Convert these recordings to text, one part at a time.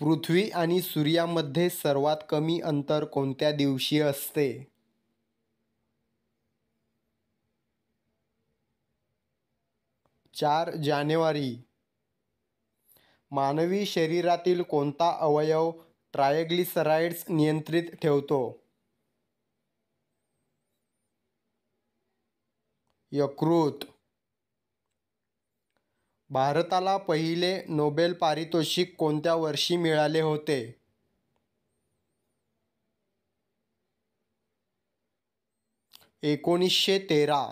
पृथ्वी आणि सूर्यामध्ये सर्वात कमी अंतर कोणत्या दिवशी असते चार जानेवारी मानवी शरीरातील कोणता अवयव ट्रायग्लिसराइड्स नियंत्रित ठेवतो यकृत भारताला पहिले नोबेल पारितोषिक कोणत्या वर्षी मिळाले होते एकोणीसशे तेरा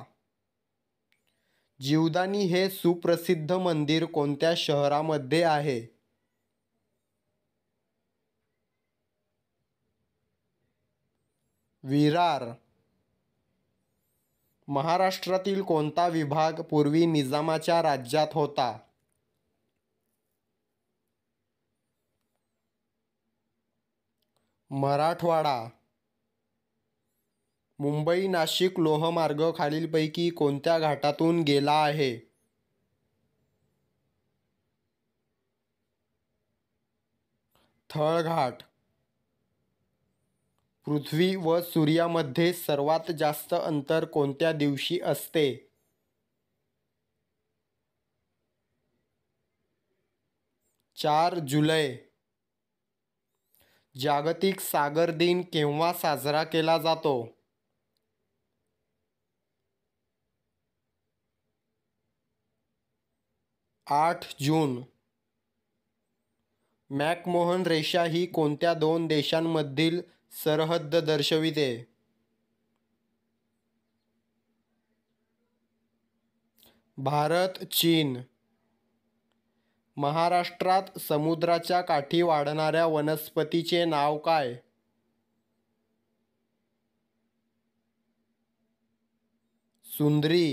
जीवदानी हे सुप्रसिद्ध मंदिर कोणत्या शहरामध्ये आहे विरार महाराष्ट्रातील कोणता विभाग पूर्वी निजामाच्या राज्यात होता मराठवाडा मुंबई नाशिक लोहमार्ग खालीलपैकी कोणत्या घाटातून गेला आहे थळघाट पृथ्वी व सूर्यामध्ये सर्वात जास्त अंतर कोणत्या दिवशी असते चार जुलै जागतिक सागर दिन केव्हा साजरा केला जातो आठ जून मॅकमोहन रेषा ही कोणत्या दोन देशांमधील सरहद्द दर्शविते भारत चीन महाराष्ट्रात समुद्राच्या काठी वाढणाऱ्या वनस्पतीचे नाव काय सुंदरी